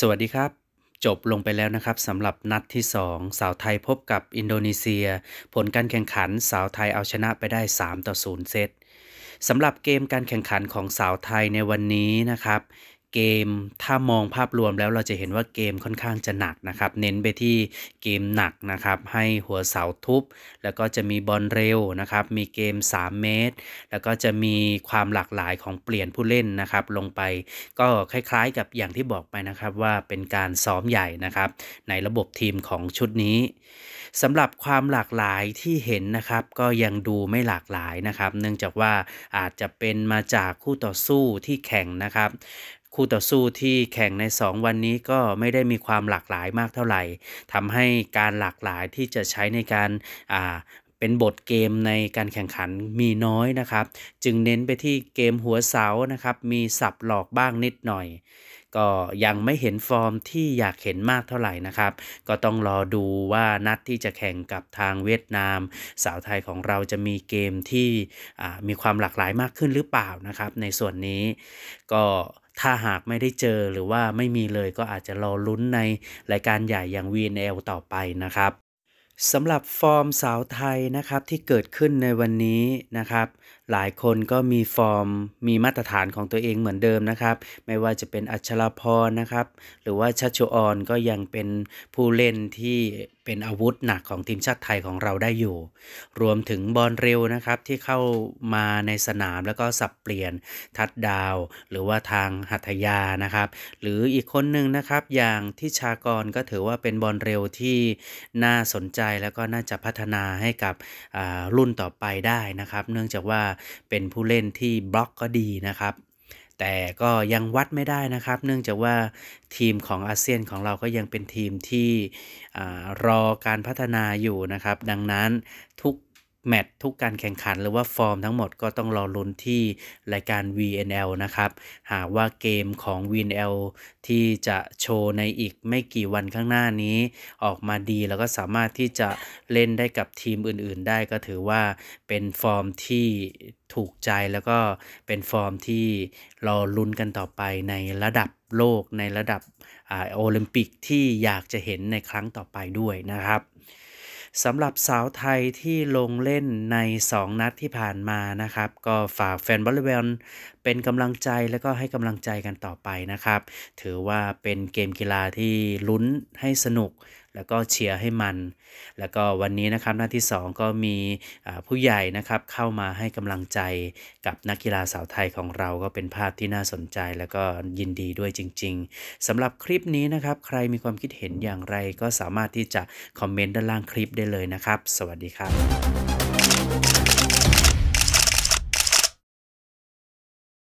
สวัสดีครับ จบลงไปแล้วนะครับสำหรับนัดที่ 2 สาวไทยพบกับอินโดนีเซีย ผลการแข่งขันสาวไทยเอาชนะไปได้3ต่อ0เซตสำหรับเกมการแข่งขันของสาวไทยในวันนี้นะครับเกมถ้ามองภาพรวมแล้วเราจะเห็นว่าเกมค่อนข้างจะหนักนะครับ เน้นไปที่เกมหนักนะครับ ให้หัวเสาทุบแล้วก็จะมีบอลเร็วนะครับมีเกม 3 เมตร แล้วก็จะมีความหลากหลายของเปลี่ยนผู้เล่นนะครับ ลงไปก็คล้ายๆกับอย่างที่บอกไปนะครับว่าเป็นการซ้อมใหญ่นะครับ ในระบบทีมของชุดนี้สำหรับความหลากหลายที่เห็นนะครับก็ยังดูไม่หลากหลายนะครับเนื่องจากว่าอาจจะเป็นมาจากคู่ต่อสู้ที่แข่งนะครับคู่ต่อสู้ที่แข่งใน2วันนี้ก็ไม่ได้มีความหลากหลายมากเท่าไหร่ ทำให้การหลากหลายที่จะใช้ในการเป็นบทเกมในการแข่งขันมีน้อยนะครับ จึงเน้นไปที่เกมหัวเสานะครับ มีสับหลอกบ้างนิดหน่อยก็ยังไม่เห็นฟอร์มที่อยากเห็นมากเท่าไหร่นะครับ ก็ต้องรอดูว่านัดที่จะแข่งกับทางเวียดนาม สาวไทยของเราจะมีเกมที่มีความหลากหลายมากขึ้นหรือเปล่านะครับ ในส่วนนี้ ก็ถ้าหากไม่ได้เจอหรือว่าไม่มีเลยก็อาจจะรอลุ้นในรายการใหญ่อย่าง VNL ต่อไปนะครับสำหรับฟอร์มสาวไทยนะครับที่เกิดขึ้นในวันนี้นะครับ หลายคนก็มีฟอร์มมีมาตรฐานของตัวเองเหมือนเดิมนะครับ ไม่ว่าจะเป็นอัชราพรนะครับ หรือว่าชัชชออนก็ยังเป็นผู้เล่นที่เป็นอาวุธหนักของทีมชาติไทยของเราได้อยู่ รวมถึงบอลเร็วนะครับที่เข้ามาในสนาม แล้วก็สับเปลี่ยนทัดดาว หรือว่าทางหัตถยานะครับ หรืออีกคนหนึ่งนะครับ อย่างทิชากรก็ถือว่าเป็นบอลเร็วที่น่าสนใจแล้วก็น่าจะพัฒนาให้กับรุ่นต่อไปได้นะครับ เนื่องจากว่าเป็นผู้เล่นที่บล็อกก็ดีนะครับแต่ก็ยังวัดไม่ได้นะครับ เนื่องจากว่าทีมของอาเซียนของเราก็ยังเป็นทีมที่อรอการพัฒนาอยู่นะครับ ดังนั้นทุกแมตช์ทุกการแข่งขันหรือว่าฟอร์มทั้งหมด ก็ต้องรอลุ้นที่รายการ VNL นะครับหากว่าเกมของ VNL ที่จะโชว์ในอีกไม่กี่วันข้างหน้านี้ ออกมาดีแล้วก็สามารถที่จะเล่นได้กับทีมอื่น ๆ ได้ก็ถือว่าเป็นฟอร์มที่ถูกใจแล้วก็เป็นฟอร์มที่รอลุ้นกันต่อไปในระดับโลก ในระดับโอลิมปิกที่อยากจะเห็นในครั้งต่อไปด้วยนะครับสำหรับสาวไทยที่ลงเล่นใน 2 นัดที่ผ่านมานะครับ ก็ฝากแฟนบอลเลเป็นกำลังใจแล้วก็ให้กำลังใจกันต่อไปนะครับ ถือว่าเป็นเกมกีฬาที่ลุ้นให้สนุกแล้วก็เชียร์ให้มัน แล้วก็วันนี้นะครับ หน้าที่ 2 ก็มีผู้ใหญ่นะครับเข้ามาให้กำลังใจกับนักกีฬาสาวไทยของเราก็เป็นภาพที่น่าสนใจแล้วก็ยินดีด้วยจริง ๆ สำหรับคลิปนี้นะครับ ใครมีความคิดเห็นอย่างไร ก็สามารถที่จะคอมเมนต์ด้านล่างคลิปได้เลยนะครับ สวัสดีครับ